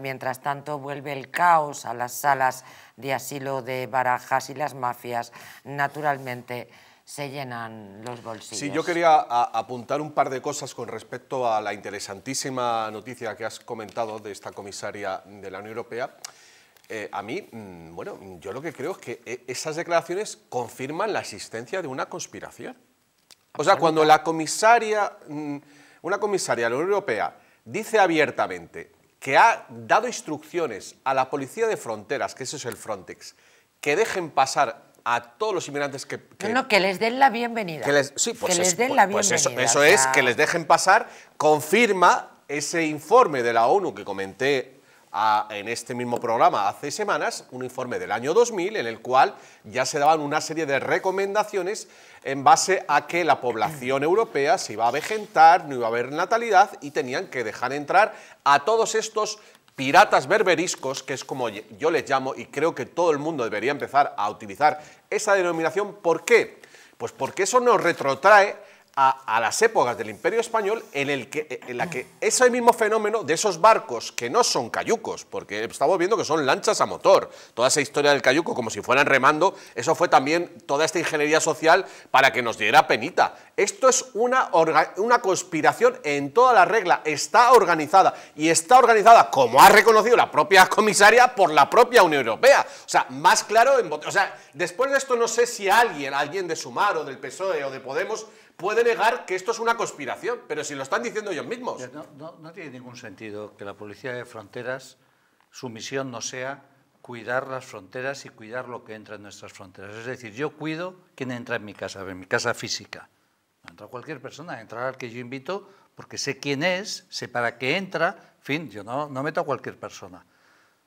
Mientras tanto, vuelve el caos a las salas de asilo de barajas y las mafias, naturalmente, se llenan los bolsillos. Sí, yo quería apuntar un par de cosas con respecto a la interesantísima noticia que has comentado de esta comisaria de la Unión Europea. Eh, a mí, mm, bueno, yo lo que creo es que e, esas declaraciones confirman la existencia de una conspiración. O sea, cuando la comisaria, mm, una comisaria de la Unión Europea dice abiertamente que ha dado instrucciones a la Policía de Fronteras, que eso es el Frontex, que dejen pasar a todos los inmigrantes que... que no, que les den la bienvenida. Que les, sí, pues den pues la pues bienvenida, eso, es, que les dejen pasar, confirma ese informe de la ONU que comenté en este mismo programa hace semanas un informe del año 2000 en el cual ya se daban una serie de recomendaciones en base a que la población europea se iba a vejentar, no iba a haber natalidad y tenían que dejar entrar a todos estos piratas berberiscos, que es como yo les llamo y creo que todo el mundo debería empezar a utilizar esa denominación. ¿Por qué? Pues porque eso nos retrotrae a, las épocas del Imperio Español en, el que, eh, en la que ese mismo fenómeno de esos barcos que no son cayucos, porque estamos viendo que son lanchas a motor, toda esa historia del cayuco como si fueran remando, eso fue también toda esta ingeniería social para que nos diera penita. Esto es una, una conspiración en toda la regla, está organizada y está organizada, como ha reconocido la propia comisaria, por la propia Unión Europea. O sea, más claro, o sea, después de esto no sé si alguien, alguien de Sumar o del PSOE o de Podemos, puede negar que esto es una conspiración, pero si lo están diciendo ellos mismos. No, tiene ningún sentido que la policía de fronteras, su misión no sea cuidar las fronteras y cuidar lo que entra en nuestras fronteras. Es decir, yo cuido quien entra en mi casa, en mi casa física. No entra cualquier persona, entra al que yo invito porque sé quién es, sé para qué entra, en fin, yo no, no meto a cualquier persona.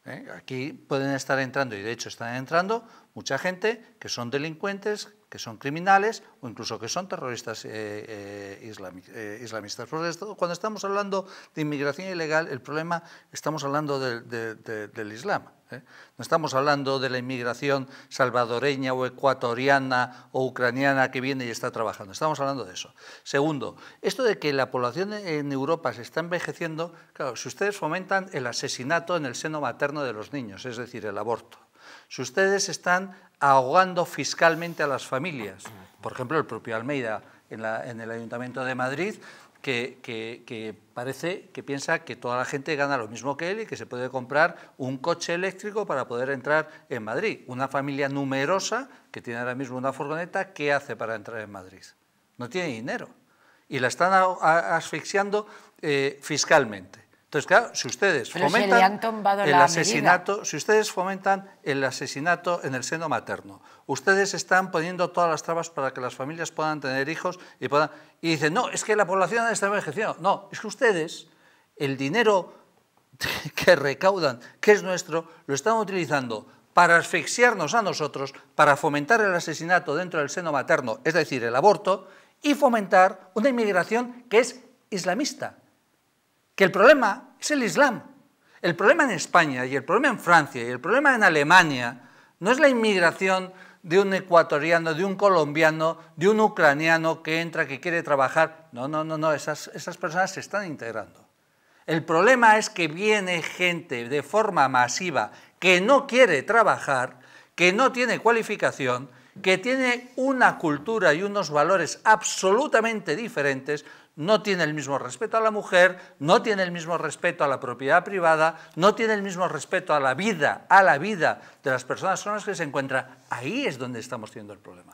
¿eh? Aquí pueden estar entrando, y de hecho están entrando, mucha gente que son delincuentes, que son criminales o incluso que son terroristas eh, eh, eh, islamistas. Por cuando estamos hablando de inmigración ilegal, el problema estamos hablando del Islam. No estamos hablando de la inmigración salvadoreña o ecuatoriana o ucraniana que viene y está trabajando. Estamos hablando de eso. Segundo, esto de que la población en Europa se está envejeciendo, claro, si ustedes fomentan el asesinato en el seno materno de los niños, es decir, el aborto. Si ustedes están ahogando fiscalmente a las familias, por ejemplo, el propio Almeida en, el Ayuntamiento de Madrid, que, parece que piensa que toda la gente gana lo mismo que él y que se puede comprar un coche eléctrico para poder entrar en Madrid. Una familia numerosa que tiene ahora mismo una furgoneta, ¿qué hace para entrar en Madrid? No tiene dinero. Y la están asfixiando eh, fiscalmente. Entonces, claro, si ustedes fomentan el asesinato, si ustedes fomentan el asesinato en el seno materno, ustedes están poniendo todas las trabas para que las familias puedan tener hijos y puedan y dicen, "No, es que la población está envejeciendo." No, es que ustedes el dinero que recaudan, que es nuestro, lo están utilizando para asfixiarnos a nosotros, para fomentar el asesinato dentro del seno materno, es decir, el aborto, y fomentar una inmigración que es islamista, que el problema es el Islam. El problema en España y el problema en Francia y el problema en Alemania no es la inmigración de un ecuatoriano, de un colombiano, de un ucraniano que entra, que quiere trabajar. No, no, no, no, esas, esas personas se están integrando. El problema es que viene gente de forma masiva que no quiere trabajar, que no tiene cualificación que tiene una cultura y unos valores absolutamente diferentes, no tiene el mismo respeto a la mujer, no tiene el mismo respeto a la propiedad privada, no tiene el mismo respeto a la vida, a la vida de las personas con las que se encuentra. Ahí es donde estamos teniendo el problema.